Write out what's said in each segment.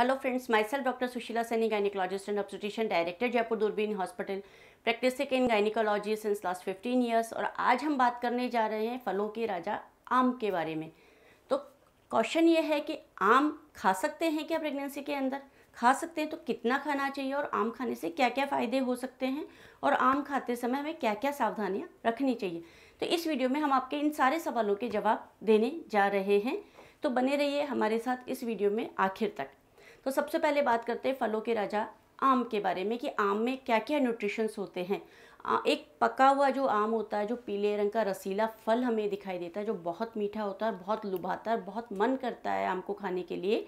hello friends my self doctor Sushila Saini gynaecologist and obstetrician director Jaipur Doorbeen hospital practising in gynaecology since last fifteen years और आज हम बात करने जा रहे हैं फलों के राजा आम के बारे में तो क्वेश्चन ये है कि आम खा सकते हैं क्या प्रेगनेंसी के अंदर खा सकते हैं तो कितना खाना चाहिए और आम खाने से क्या क्या फ़ायदे हो सकते हैं और आम खाते समय हमें क्या क्या सावधानियाँ रखनी चाहिए तो इस वीडियो में हम आपके इन सारे सवालों के जवाब देने जा रहे हैं तो बने रहिए हमारे साथ इस वीडियो में आखिर तक तो सबसे पहले बात करते हैं फलों के राजा आम के बारे में कि आम में क्या क्या न्यूट्रिशंस होते हैं एक पका हुआ जो आम होता है जो पीले रंग का रसीला फल हमें दिखाई देता है जो बहुत मीठा होता है बहुत लुभाता है बहुत मन करता है आम को खाने के लिए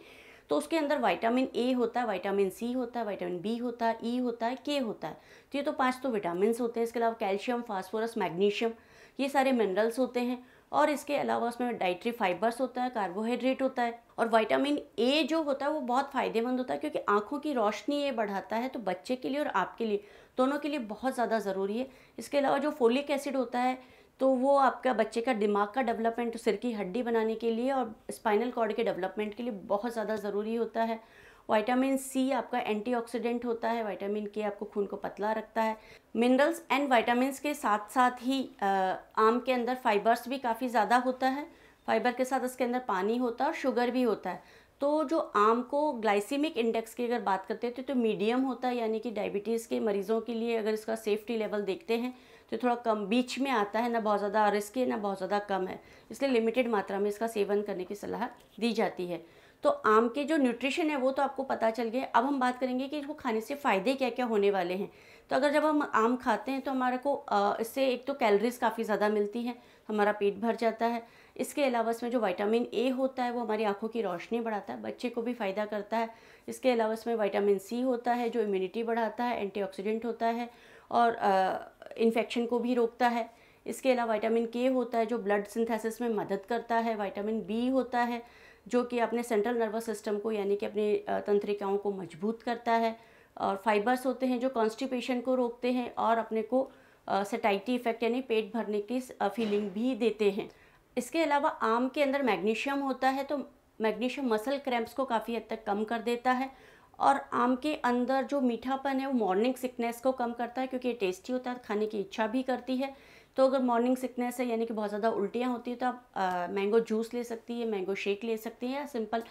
तो उसके अंदर विटामिन ए होता है विटामिन सी होता है विटामिन बी होता है ई e होता है के होता है तो ये तो पांच तो विटामिन होते हैं इसके अलावा कैल्शियम फास्फोरस मैग्नीशियम ये सारे मिनरल्स होते हैं और इसके अलावा उसमें डाइट्री फाइबर्स होता है कार्बोहाइड्रेट होता है और विटामिन ए जो होता है वो बहुत फ़ायदेमंद होता है क्योंकि आँखों की रोशनी ये बढ़ाता है तो बच्चे के लिए और आपके लिए दोनों के लिए बहुत ज़्यादा ज़रूरी है इसके अलावा जो फोलिक एसिड होता है तो वो आपका बच्चे का दिमाग का डेवलपमेंट सिर की हड्डी बनाने के लिए और स्पाइनल कॉर्ड के डेवलपमेंट के लिए बहुत ज़्यादा ज़रूरी होता है वाइटामिन सी आपका एंटीऑक्सीडेंट होता है वाइटामिन के आपको खून को पतला रखता है मिनरल्स एंड वाइटामस के साथ साथ ही आम के अंदर फाइबर्स भी काफ़ी ज़्यादा होता है फाइबर के साथ इसके अंदर पानी होता है और शुगर भी होता है तो जो आम को ग्लाइसीमिक इंडेक्स की अगर बात करते हैं तो, तो मीडियम होता है यानी कि डायबिटीज़ के मरीज़ों के लिए अगर इसका सेफ्टी लेवल देखते हैं तो थोड़ा कम बीच में आता है ना बहुत ज़्यादा रिस्की है ना बहुत ज़्यादा कम है इसलिए लिमिटेड मात्रा में इसका सेवन करने की सलाह दी जाती है तो आम के जो न्यूट्रिशन है वो तो आपको पता चल गया अब हम बात करेंगे कि इसको खाने से फ़ायदे क्या क्या होने वाले हैं तो अगर जब हम आम खाते हैं तो हमारे को इससे एक तो कैलरीज काफ़ी ज़्यादा मिलती हैं हमारा पेट भर जाता है इसके अलावा इसमें जो विटामिन ए होता है वो हमारी आंखों की रोशनी बढ़ाता है बच्चे को भी फ़ायदा करता है इसके अलावा इसमें विटामिन सी होता है जो इम्यूनिटी बढ़ाता है एंटीऑक्सीडेंट होता है और इन्फेक्शन को भी रोकता है इसके अलावा विटामिन के होता है जो ब्लड सिंथेसिस में मदद करता है विटामिन बी होता है जो कि अपने सेंट्रल नर्वस सिस्टम को यानी कि अपनी तंत्रिकाओं को मजबूत करता है और फाइबर्स होते हैं जो कॉन्स्टिपेशन को रोकते हैं और अपने को सेटाइटी इफेक्ट यानी पेट भरने की फीलिंग भी देते हैं इसके अलावा आम के अंदर मैग्नीशियम होता है तो मैग्नीशियम मसल क्रैम्प्स को काफ़ी हद तक कम कर देता है और आम के अंदर जो मीठापन है वो मॉर्निंग सिकनेस को कम करता है क्योंकि ये टेस्टी होता है खाने की इच्छा भी करती है तो अगर मॉर्निंग सिकनेस है यानी कि बहुत ज़्यादा उल्टियाँ होती हैं तो आप मैंगो जूस ले सकती है मैंगो शेक ले सकती हैं या सिंपल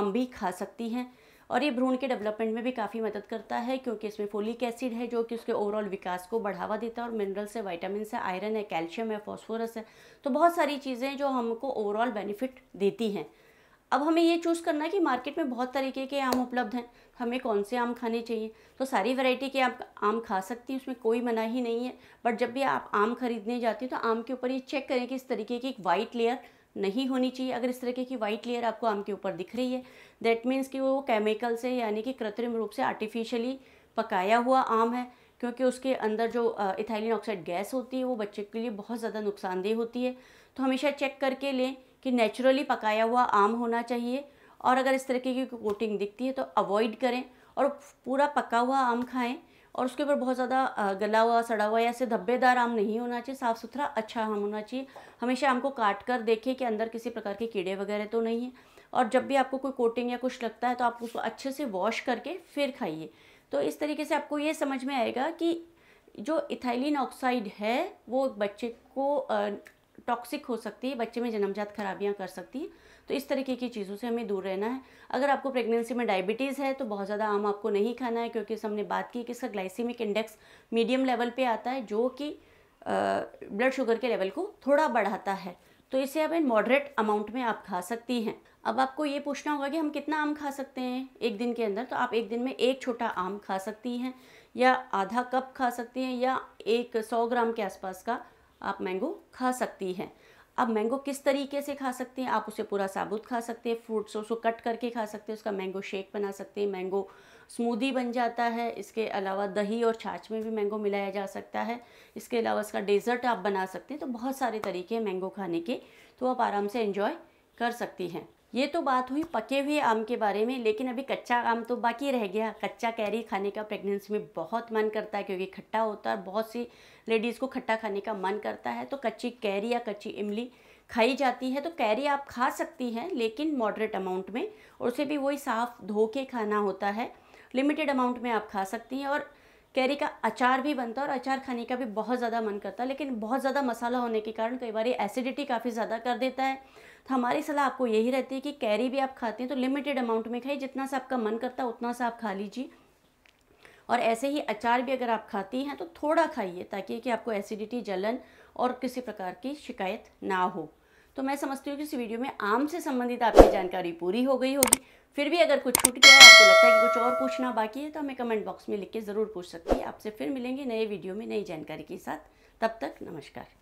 आम भी खा सकती हैं और ये भ्रूण के डेवलपमेंट में भी काफ़ी मदद करता है क्योंकि इसमें फोलिक एसिड है जो कि उसके ओवरऑल विकास को बढ़ावा देता है और मिनरल्स है वाइटामिन है आयरन है कैल्शियम है फॉस्फोरस है तो बहुत सारी चीज़ें जो हमको ओवरऑल बेनिफिट देती हैं अब हमें ये चूज़ करना है कि मार्केट में बहुत तरीके के आम उपलब्ध हैं हमें कौन से आम खाने चाहिए तो सारी वैरायटी के आप आम खा सकती हैं उसमें कोई मना ही नहीं है बट जब भी आप आम खरीदने जाती हैं तो आम के ऊपर ये चेक करें कि इस तरीके की एक वाइट लेयर नहीं होनी चाहिए अगर इस तरीके की वाइट लेयर आपको आम के ऊपर दिख रही है दैट मीन्स कि वो केमिकल से यानी कि कृत्रिम रूप से आर्टिफिशियली पकाया हुआ आम है क्योंकि उसके अंदर जो इथाइलिन ऑक्साइड गैस होती है वो बच्चे के लिए बहुत ज़्यादा नुकसानदेह होती है तो हमेशा चेक करके लें कि नेचुरली पकाया हुआ आम होना चाहिए और अगर इस तरीके की कोटिंग दिखती है तो अवॉइड करें और पूरा पका हुआ आम खाएं और उसके ऊपर बहुत ज़्यादा गला हुआ सड़ा हुआ या ऐसे धब्बेदार आम नहीं होना चाहिए साफ़ सुथरा अच्छा आम होना चाहिए हमेशा आम को काट कर देखें कि अंदर किसी प्रकार के कीड़े वगैरह तो नहीं है और जब भी आपको कोई कोटिंग या कुछ लगता है तो आप उसको अच्छे से वॉश करके फिर खाइए तो इस तरीके से आपको ये समझ में आएगा कि जो इथाइलिन ऑक्साइड है वो बच्चे को टॉक्सिक हो सकती है बच्चे में जन्मजात खराबियाँ कर सकती हैं तो इस तरीके की चीज़ों से हमें दूर रहना है अगर आपको प्रेगनेंसी में डायबिटीज़ है तो बहुत ज़्यादा आम आपको नहीं खाना है क्योंकि हमने बात की कि इसका ग्लाइसीमिक इंडेक्स मीडियम लेवल पर आता है जो कि ब्लड शुगर के लेवल को थोड़ा बढ़ाता है तो इसे आप इन मॉडरेट अमाउंट में आप खा सकती हैं अब आपको ये पूछना होगा कि हम कितना आम खा सकते हैं एक दिन के अंदर तो आप एक दिन में एक छोटा आम खा सकती हैं या आधा कप खा सकती हैं या एक सौ ग्राम के आसपास का आप मैंगो खा सकती हैं अब मैंगो किस तरीके से खा सकते हैं आप उसे पूरा साबुत खा सकते हैं फ्रूट्स उसको कट करके खा सकते हैं उसका मैंगो शेक बना सकते हैं मैंगो स्मूदी बन जाता है इसके अलावा दही और छाछ में भी मैंगो मिलाया जा सकता है इसके अलावा इसका डेज़र्ट आप बना सकते हैं तो बहुत सारे तरीके हैं मैंगो खाने के तो आप आराम से इन्जॉय कर सकती हैं ये तो बात हुई पके हुए आम के बारे में लेकिन अभी कच्चा आम तो बाकी रह गया कच्चा कैरी खाने का प्रेगनेंसी में बहुत मन करता है क्योंकि खट्टा होता है और बहुत सी लेडीज़ को खट्टा खाने का मन करता है तो कच्ची कैरी या कच्ची इमली खाई जाती है तो कैरी आप खा सकती हैं लेकिन मॉडरेट अमाउंट में और उसे भी वही साफ़ धो के खाना होता है लिमिटेड अमाउंट में आप खा सकती हैं और कैरी का अचार भी बनता है और अचार खाने का भी बहुत ज़्यादा मन करता है लेकिन बहुत ज़्यादा मसाला होने के कारण कई बार एसिडिटी काफ़ी ज़्यादा कर देता है तो हमारी सलाह आपको यही रहती है कि कैरी भी आप खाते हैं तो लिमिटेड अमाउंट में खाइए जितना सा आपका मन करता है उतना सा आप खा लीजिए और ऐसे ही अचार भी अगर आप खाती हैं तो थोड़ा खाइए ताकि कि आपको एसिडिटी जलन और किसी प्रकार की शिकायत ना हो तो मैं समझती हूँ कि इस वीडियो में आम से संबंधित आपकी जानकारी पूरी हो गई होगी फिर भी अगर कुछ छूट गया है आपको लगता है कि कुछ और पूछना बाकी है तो हमें कमेंट बॉक्स में लिख के ज़रूर पूछ सकती है आपसे फिर मिलेंगे नए वीडियो में नई जानकारी के साथ तब तक नमस्कार